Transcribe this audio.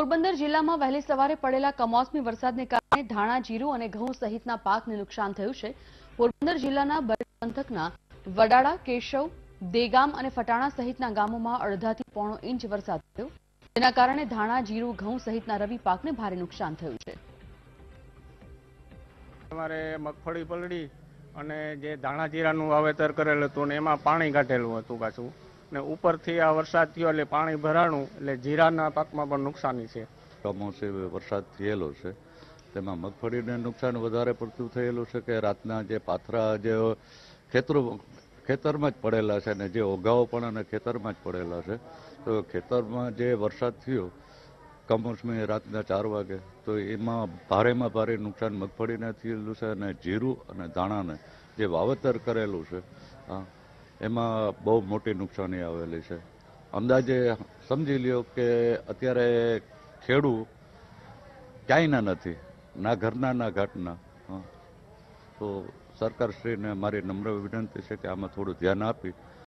પોરબંદર જિલ્લામાં વહેલી સવારે પડેલા કમોસમી વરસાદને કારણે ધાણા જીરું અને ઘઉં સહિતના પાકને નુકસાન થયું છે પોરબંદર જિલ્લાના બરડ પંથકના વડાળા કેશવ દેગામ અને ફટાણા સહિતના ગામોમાં અડધાથી પોણો ઇંચ વરસાદ થયો જેના કારણે ધાણા જીરું ઘઉં સહિતના રવિ પાકને ભારે નુકસાન થયું છે અમારે મગફળી પલળી અને જે ધાણા જીરાનું વાવેતર કરેલું હતું ને એમાં પાણી કાઢેલું હતું પાછું ને ઉપરથી આ વરસાદ થયો એટલે પાણી ભરાણું એટલે જીરાના પાકમાં પણ નુકસાની છે કમોસે વરસાદ થયેલો છે તેમાં મગફળીને નુકસાન વધારે પડતું થયેલું છે કે રાતના જે પાથરા જે ખેતરો ખેતરમાં જ પડેલા છે અને જે ઓઘાઓ પણ અને ખેતરમાં જ પડેલા છે તો ખેતરમાં જે વરસાદ થયો કમોસમી રાતના ચાર વાગે તો એમાં ભારેમાં ભારે નુકસાન મગફળીને થયેલું છે અને જીરું અને ધાણાને જે વાવેતર કરેલું છે હા એમાં બહુ મોટી નુકસાની આવેલી છે અંદાજે સમજી લ્યો કે અત્યારે ખેડૂ ક્યાંયના નથી ના ઘરના ના ઘાટના તો સરકારશ્રીને મારી નમ્ર વિનંતી છે કે આમાં થોડું ધ્યાન આપી